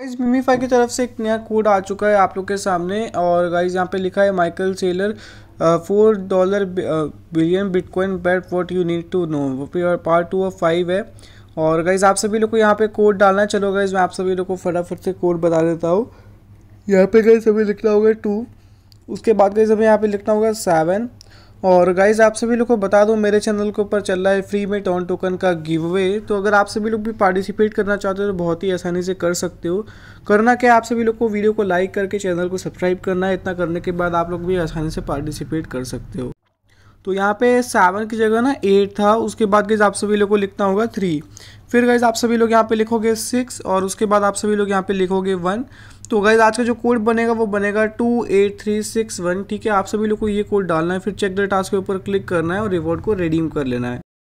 guys मिमीफाई की तरफ से एक नया कोड आ चुका है आप लोग के सामने और गाइज यहाँ पे लिखा है Michael Saylor four dollar billion bitcoin bet what you need to know part two of five है और गाइज आप सभी लोग को यहाँ पे कोड डालना है चलो गाइज मैं आप सभी लोग को फटाफट से कोड बता देता हूँ यहाँ पे गाइज हमें लिखना होगा टू उसके बाद गाइज हमें यहाँ पे लिखना होगा सेवन और गाइज आप सभी लोग को बता दो मेरे चैनल के ऊपर चल रहा है फ्री में टॉन टोकन का गिव अवे तो अगर आप सभी लोग भी पार्टिसिपेट करना चाहते हो तो बहुत ही आसानी से कर सकते हो करना क्या आप सभी लोग को वीडियो को लाइक करके चैनल को सब्सक्राइब करना है इतना करने के बाद आप लोग भी आसानी से पार्टिसिपेट कर सकते हो तो यहाँ पे सेवन की जगह ना एट था उसके बाद गैज़ आप सभी लोग को लिखना होगा थ्री फिर गैज़ आप सभी लोग यहाँ पे लिखोगे सिक्स और उसके बाद आप सभी लोग यहाँ पे लिखोगे वन तो गाइज आज का जो कोड बनेगा वो बनेगा two eight three six one ठीक है आप सभी लोग को ये कोड डालना है फिर चेक द टास्क के ऊपर क्लिक करना है और रिवॉर्ड को रिडीम कर लेना है